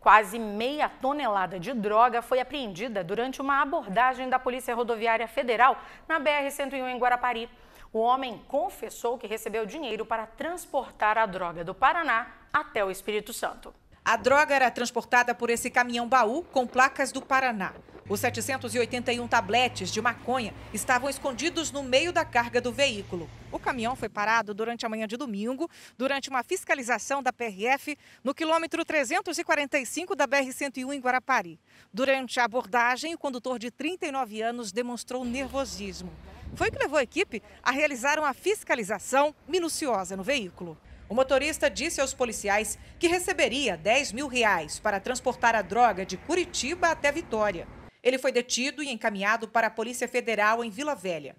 Quase meia tonelada de droga foi apreendida durante uma abordagem da Polícia Rodoviária Federal na BR-101 em Guarapari. O homem confessou que recebeu dinheiro para transportar a droga do Paraná até o Espírito Santo. A droga era transportada por esse caminhão-baú com placas do Paraná. Os 781 tabletes de maconha estavam escondidos no meio da carga do veículo. O caminhão foi parado durante a manhã de domingo, durante uma fiscalização da PRF no quilômetro 345 da BR-101 em Guarapari. Durante a abordagem, o condutor de 39 anos demonstrou nervosismo. Foi o que levou a equipe a realizar uma fiscalização minuciosa no veículo. O motorista disse aos policiais que receberia 10 mil reais para transportar a droga de Curitiba até Vitória. Ele foi detido e encaminhado para a Polícia Federal em Vila Velha.